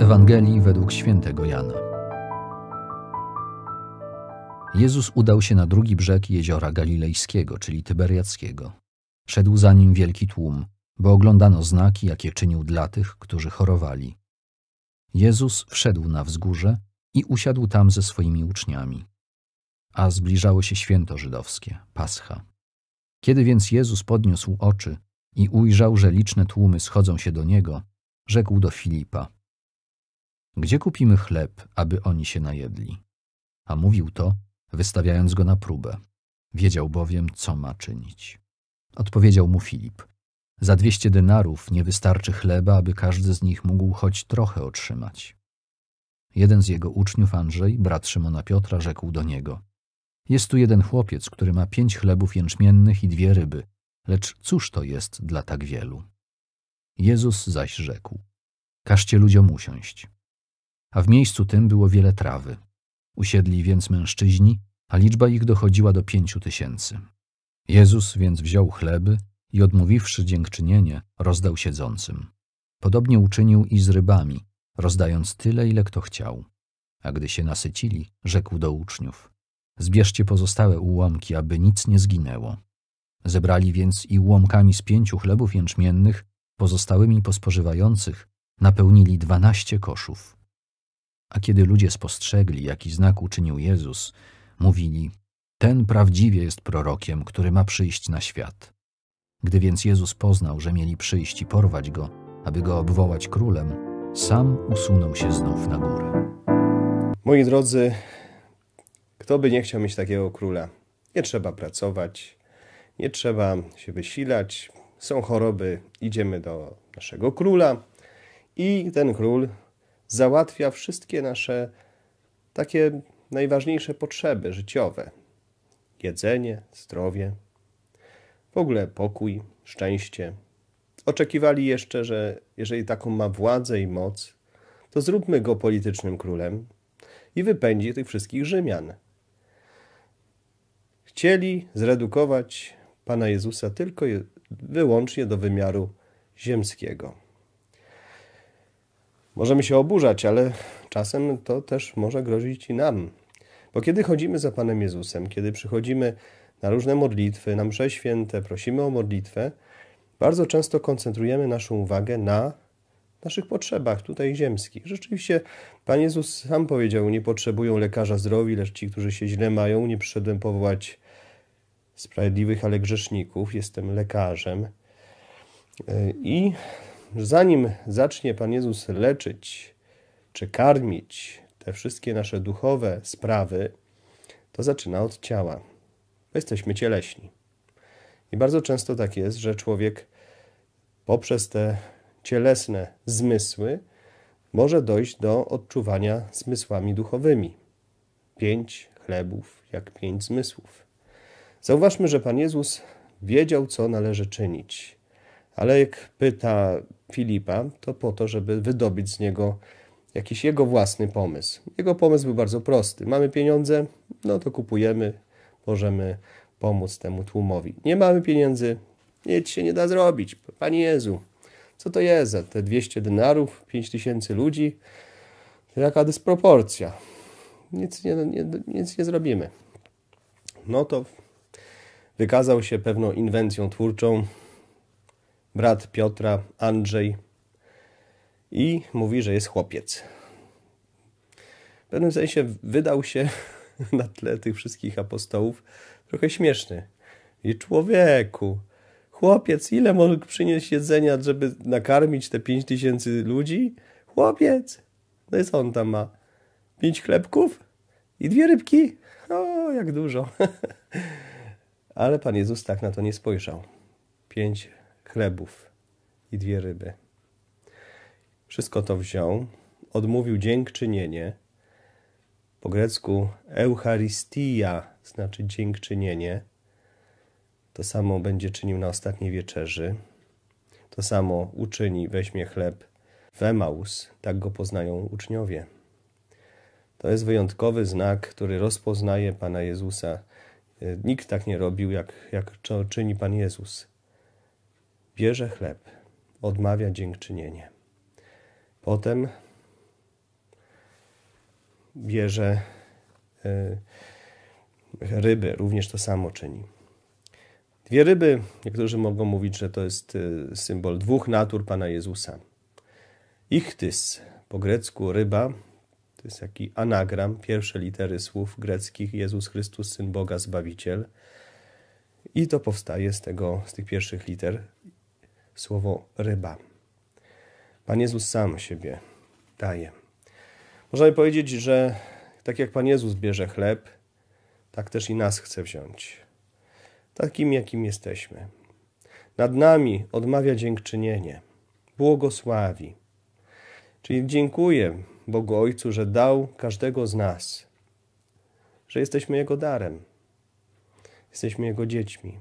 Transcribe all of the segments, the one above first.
Ewangelii według świętego Jana. Jezus udał się na drugi brzeg jeziora galilejskiego, czyli Tyberiackiego. Szedł za nim wielki tłum, bo oglądano znaki, jakie czynił dla tych, którzy chorowali. Jezus wszedł na wzgórze i usiadł tam ze swoimi uczniami. A zbliżało się święto żydowskie, Pascha. Kiedy więc Jezus podniósł oczy i ujrzał, że liczne tłumy schodzą się do niego, rzekł do Filipa: gdzie kupimy chleb, aby oni się najedli? A mówił to, wystawiając go na próbę. Wiedział bowiem, co ma czynić. Odpowiedział mu Filip. Za dwieście denarów nie wystarczy chleba, aby każdy z nich mógł choć trochę otrzymać. Jeden z jego uczniów, Andrzej, brat Szymona Piotra, rzekł do niego. Jest tu jeden chłopiec, który ma pięć chlebów jęczmiennych i dwie ryby, lecz cóż to jest dla tak wielu? Jezus zaś rzekł. Każcie ludziom usiąść a w miejscu tym było wiele trawy. Usiedli więc mężczyźni, a liczba ich dochodziła do pięciu tysięcy. Jezus więc wziął chleby i odmówiwszy dziękczynienie, rozdał siedzącym. Podobnie uczynił i z rybami, rozdając tyle, ile kto chciał. A gdy się nasycili, rzekł do uczniów: Zbierzcie pozostałe ułamki, aby nic nie zginęło. Zebrali więc i ułamkami z pięciu chlebów jęczmiennych, pozostałymi pospożywających napełnili dwanaście koszów. A kiedy ludzie spostrzegli, jaki znak uczynił Jezus, mówili: Ten prawdziwie jest prorokiem, który ma przyjść na świat. Gdy więc Jezus poznał, że mieli przyjść i porwać go, aby go obwołać królem, sam usunął się znów na górę. Moi drodzy, kto by nie chciał mieć takiego króla? Nie trzeba pracować, nie trzeba się wysilać. Są choroby, idziemy do naszego króla i ten król załatwia wszystkie nasze takie najważniejsze potrzeby życiowe: jedzenie, zdrowie, w ogóle pokój, szczęście. Oczekiwali jeszcze, że jeżeli taką ma władzę i moc, to zróbmy go politycznym królem i wypędzi tych wszystkich Rzymian. Chcieli zredukować Pana Jezusa tylko wyłącznie do wymiaru ziemskiego. Możemy się oburzać, ale czasem to też może grozić i nam. Bo kiedy chodzimy za Panem Jezusem, kiedy przychodzimy na różne modlitwy, na msze święte, prosimy o modlitwę, bardzo często koncentrujemy naszą uwagę na naszych potrzebach tutaj ziemskich. Rzeczywiście Pan Jezus sam powiedział, nie potrzebują lekarza zdrowi, lecz ci, którzy się źle mają, nie przyszedłem powołać sprawiedliwych, ale grzeszników. Jestem lekarzem. E, I zanim zacznie Pan Jezus leczyć czy karmić te wszystkie nasze duchowe sprawy, to zaczyna od ciała. Jesteśmy cieleśni. I bardzo często tak jest, że człowiek poprzez te cielesne zmysły może dojść do odczuwania zmysłami duchowymi. Pięć chlebów, jak pięć zmysłów. Zauważmy, że Pan Jezus wiedział, co należy czynić. Ale jak pyta Filipa, to po to, żeby wydobyć z niego jakiś jego własny pomysł. Jego pomysł był bardzo prosty. Mamy pieniądze, no to kupujemy, możemy pomóc temu tłumowi. Nie mamy pieniędzy, nic się nie da zrobić. Panie Jezu, co to jest za te 200 denarów, 5000 ludzi? Jaka dysproporcja. Nic nie, nie, nic nie zrobimy. No to wykazał się pewną inwencją twórczą, brat Piotra, Andrzej, i mówi, że jest chłopiec. W pewnym sensie wydał się na tle tych wszystkich apostołów trochę śmieszny. I człowieku, chłopiec, ile mógł przynieść jedzenia, żeby nakarmić te pięć tysięcy ludzi? Chłopiec! No i co on tam ma? Pięć chlebków? I dwie rybki? O, jak dużo. Ale Pan Jezus tak na to nie spojrzał. Pięć chlebów i dwie ryby. Wszystko to wziął, odmówił dziękczynienie. Po grecku Eucharistia znaczy dziękczynienie. To samo będzie czynił na ostatniej wieczerzy. To samo uczyni, weźmie chleb w Emaus, tak go poznają uczniowie. To jest wyjątkowy znak, który rozpoznaje Pana Jezusa. Nikt tak nie robił, jak, jak czyni Pan Jezus bierze chleb, odmawia dziękczynienie. Potem bierze e, ryby, również to samo czyni. Dwie ryby, niektórzy mogą mówić, że to jest e, symbol dwóch natur Pana Jezusa. Ichtys, po grecku ryba, to jest taki anagram, pierwsze litery słów greckich Jezus Chrystus, Syn Boga, Zbawiciel. I to powstaje z, tego, z tych pierwszych liter słowo ryba. Pan Jezus sam siebie daje. Można by powiedzieć, że tak jak Pan Jezus bierze chleb, tak też i nas chce wziąć. Takim, jakim jesteśmy. Nad nami odmawia dziękczynienie, błogosławi. Czyli dziękuję Bogu Ojcu, że dał każdego z nas, że jesteśmy Jego darem, jesteśmy Jego dziećmi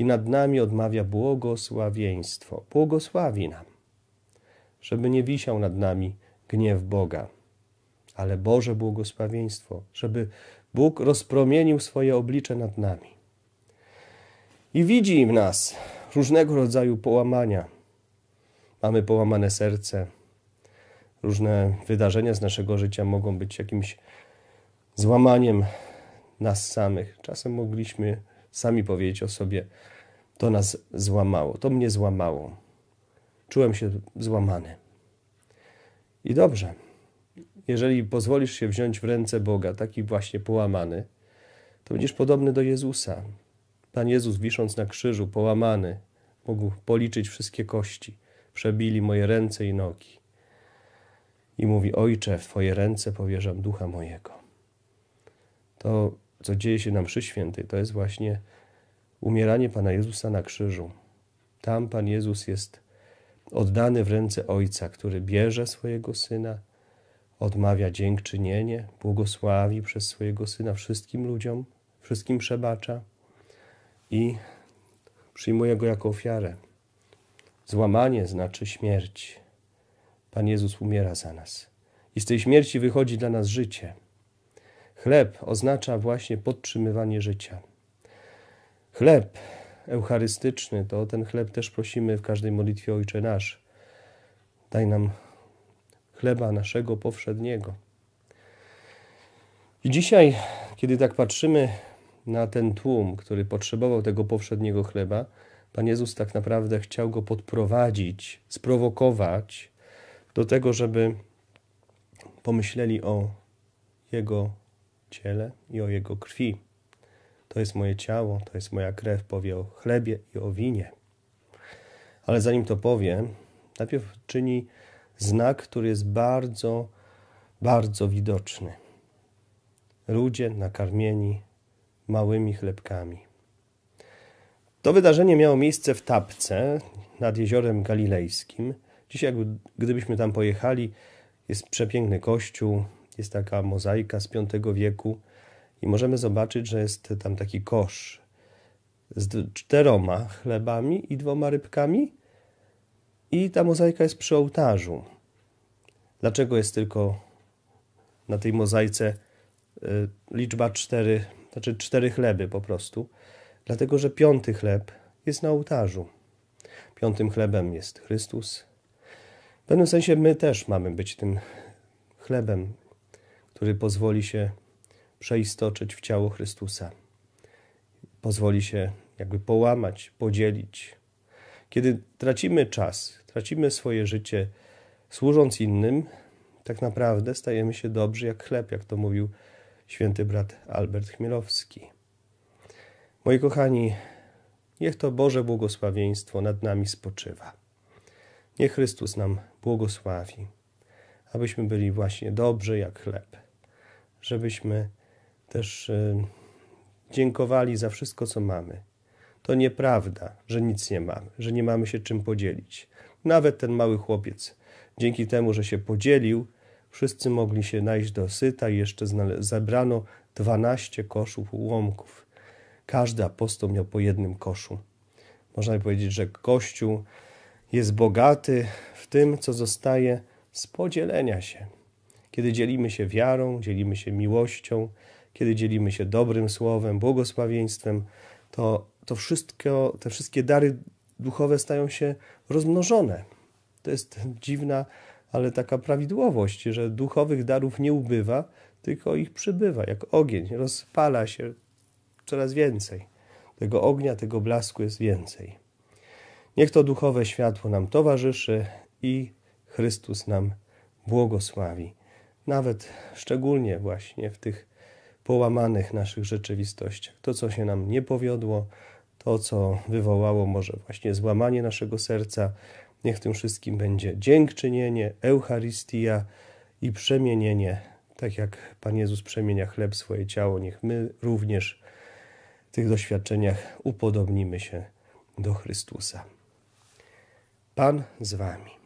i nad nami odmawia błogosławieństwo. Błogosławi nam, żeby nie wisiał nad nami gniew Boga, ale Boże błogosławieństwo, żeby Bóg rozpromienił swoje oblicze nad nami. I widzi w nas różnego rodzaju połamania. Mamy połamane serce. Różne wydarzenia z naszego życia mogą być jakimś złamaniem nas samych. Czasem mogliśmy sami powiedzieć o sobie, to nas złamało, to mnie złamało. Czułem się złamany. I dobrze, jeżeli pozwolisz się wziąć w ręce Boga, taki właśnie połamany, to będziesz podobny do Jezusa. Pan Jezus, wisząc na krzyżu, połamany, mógł policzyć wszystkie kości. Przebili moje ręce i nogi. I mówi: Ojcze, w Twoje ręce powierzam ducha mojego. To co dzieje się na mszy świętej, to jest właśnie umieranie Pana Jezusa na krzyżu. Tam Pan Jezus jest oddany w ręce Ojca, który bierze swojego Syna, odmawia dziękczynienie, błogosławi przez swojego Syna wszystkim ludziom, wszystkim przebacza i przyjmuje Go jako ofiarę. Złamanie znaczy śmierć. Pan Jezus umiera za nas. I z tej śmierci wychodzi dla nas życie. Chleb oznacza właśnie podtrzymywanie życia. Chleb eucharystyczny, to ten chleb też prosimy w każdej modlitwie Ojcze Nasz. Daj nam chleba naszego powszedniego. I dzisiaj, kiedy tak patrzymy na ten tłum, który potrzebował tego powszedniego chleba, Pan Jezus tak naprawdę chciał go podprowadzić, sprowokować do tego, żeby pomyśleli o Jego ciele i o jego krwi. To jest moje ciało, to jest moja krew, powie o chlebie i o winie. Ale zanim to powie, najpierw czyni znak, który jest bardzo, bardzo widoczny. Ludzie nakarmieni małymi chlebkami. To wydarzenie miało miejsce w Tapce nad jeziorem galilejskim. Dzisiaj, gdybyśmy tam pojechali, jest przepiękny kościół, jest taka mozaika z V wieku i możemy zobaczyć, że jest tam taki kosz z czteroma chlebami i dwoma rybkami i ta mozaika jest przy ołtarzu. Dlaczego jest tylko na tej mozaice y, liczba cztery, znaczy cztery chleby po prostu? Dlatego, że piąty chleb jest na ołtarzu. Piątym chlebem jest Chrystus. W pewnym sensie my też mamy być tym chlebem, który pozwoli się przeistoczyć w ciało Chrystusa. Pozwoli się jakby połamać, podzielić. Kiedy tracimy czas, tracimy swoje życie służąc innym, tak naprawdę stajemy się dobrzy jak chleb, jak to mówił święty brat Albert Chmielowski. Moi kochani, niech to Boże błogosławieństwo nad nami spoczywa. Niech Chrystus nam błogosławi, abyśmy byli właśnie dobrzy jak chleb żebyśmy też e, dziękowali za wszystko, co mamy. To nieprawda, że nic nie mamy, że nie mamy się czym podzielić. Nawet ten mały chłopiec, dzięki temu, że się podzielił, wszyscy mogli się najść do syta i jeszcze zebrano 12 koszów ułomków. Każdy apostoł miał po jednym koszu. Można by powiedzieć, że Kościół jest bogaty w tym, co zostaje z podzielenia się. Kiedy dzielimy się wiarą, dzielimy się miłością, kiedy dzielimy się dobrym słowem, błogosławieństwem, to, to wszystko, te wszystkie dary duchowe stają się rozmnożone. To jest dziwna, ale taka prawidłowość, że duchowych darów nie ubywa, tylko ich przybywa, jak ogień, rozpala się coraz więcej. Tego ognia, tego blasku jest więcej. Niech to duchowe światło nam towarzyszy i Chrystus nam błogosławi nawet szczególnie właśnie w tych połamanych naszych rzeczywistościach. To, co się nam nie powiodło, to, co wywołało może właśnie złamanie naszego serca, niech w tym wszystkim będzie dziękczynienie, Eucharystia i przemienienie, tak jak Pan Jezus przemienia chleb, swoje ciało, niech my również w tych doświadczeniach upodobnimy się do Chrystusa. Pan z Wami.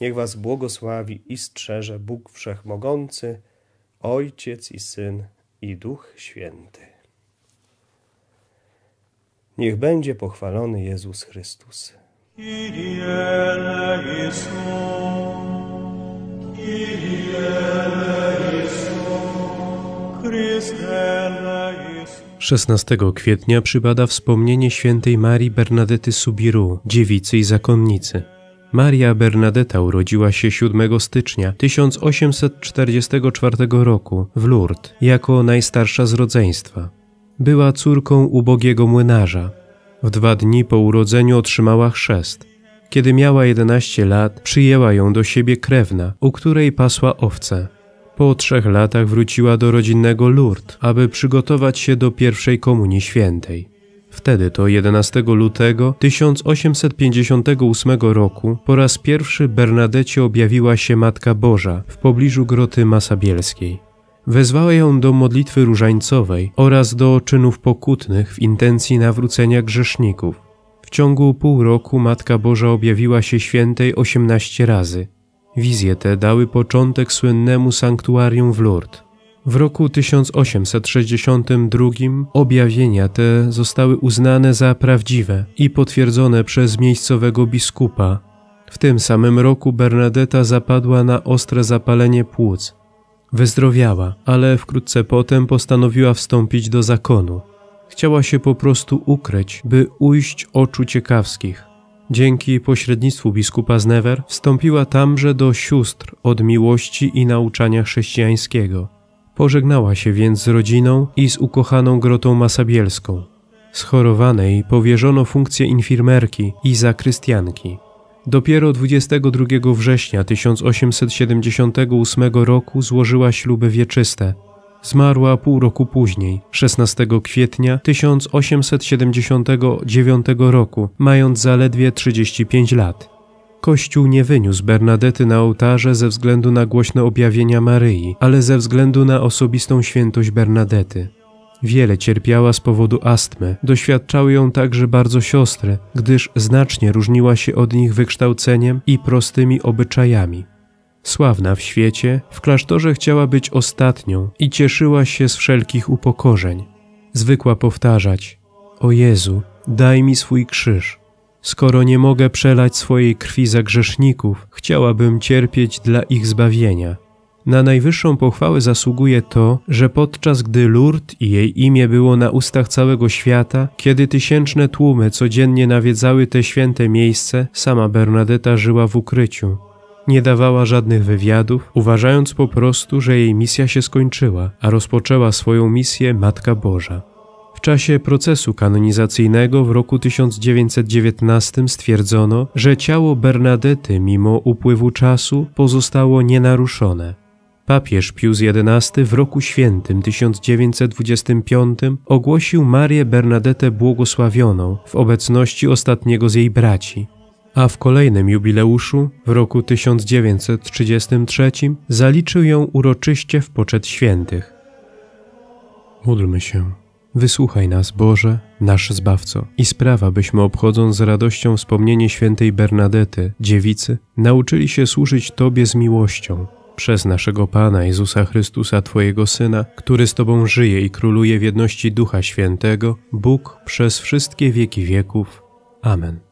Niech was błogosławi i strzeże Bóg Wszechmogący, Ojciec i Syn i Duch Święty. Niech będzie pochwalony Jezus Chrystus. 16 kwietnia przypada wspomnienie świętej Marii Bernadety Subiru, dziewicy i zakonnicy. Maria Bernadetta urodziła się 7 stycznia 1844 roku w Lourdes jako najstarsza z rodzeństwa. Była córką ubogiego młynarza. W dwa dni po urodzeniu otrzymała chrzest. Kiedy miała 11 lat, przyjęła ją do siebie krewna, u której pasła owce. Po trzech latach wróciła do rodzinnego Lourdes, aby przygotować się do pierwszej komunii świętej. Wtedy to 11 lutego 1858 roku po raz pierwszy Bernadecie objawiła się Matka Boża w pobliżu groty Masabielskiej. Wezwała ją do modlitwy różańcowej oraz do czynów pokutnych w intencji nawrócenia grzeszników. W ciągu pół roku Matka Boża objawiła się świętej 18 razy. Wizje te dały początek słynnemu sanktuarium w Lourdes. W roku 1862 objawienia te zostały uznane za prawdziwe i potwierdzone przez miejscowego biskupa. W tym samym roku Bernadetta zapadła na ostre zapalenie płuc. Wyzdrowiała, ale wkrótce potem postanowiła wstąpić do zakonu. Chciała się po prostu ukryć, by ujść oczu ciekawskich. Dzięki pośrednictwu biskupa z Never wstąpiła tamże do sióstr od miłości i nauczania chrześcijańskiego. Pożegnała się więc z rodziną i z ukochaną grotą masabielską. Schorowanej powierzono funkcję infirmerki i zakrystianki. Dopiero 22 września 1878 roku złożyła śluby wieczyste. Zmarła pół roku później, 16 kwietnia 1879 roku, mając zaledwie 35 lat. Kościół nie wyniósł Bernadety na ołtarze ze względu na głośne objawienia Maryi, ale ze względu na osobistą świętość Bernadety. Wiele cierpiała z powodu astmy, doświadczały ją także bardzo siostry, gdyż znacznie różniła się od nich wykształceniem i prostymi obyczajami. Sławna w świecie, w klasztorze chciała być ostatnią i cieszyła się z wszelkich upokorzeń. Zwykła powtarzać: O Jezu, daj mi swój krzyż. Skoro nie mogę przelać swojej krwi za grzeszników, chciałabym cierpieć dla ich zbawienia. Na najwyższą pochwałę zasługuje to, że podczas gdy Lourdes i jej imię było na ustach całego świata, kiedy tysięczne tłumy codziennie nawiedzały te święte miejsce, sama Bernadetta żyła w ukryciu. Nie dawała żadnych wywiadów, uważając po prostu, że jej misja się skończyła, a rozpoczęła swoją misję Matka Boża. W czasie procesu kanonizacyjnego w roku 1919 stwierdzono, że ciało Bernadety mimo upływu czasu pozostało nienaruszone. Papież Pius XI w roku świętym 1925 ogłosił Marię Bernadetę błogosławioną w obecności ostatniego z jej braci, a w kolejnym jubileuszu w roku 1933 zaliczył ją uroczyście w poczet świętych. Módlmy się. Wysłuchaj nas, Boże, nasz Zbawco, i sprawa, byśmy obchodząc z radością wspomnienie świętej Bernadety, dziewicy, nauczyli się służyć Tobie z miłością, przez naszego Pana Jezusa Chrystusa, Twojego Syna, który z Tobą żyje i króluje w jedności Ducha Świętego, Bóg przez wszystkie wieki wieków. Amen.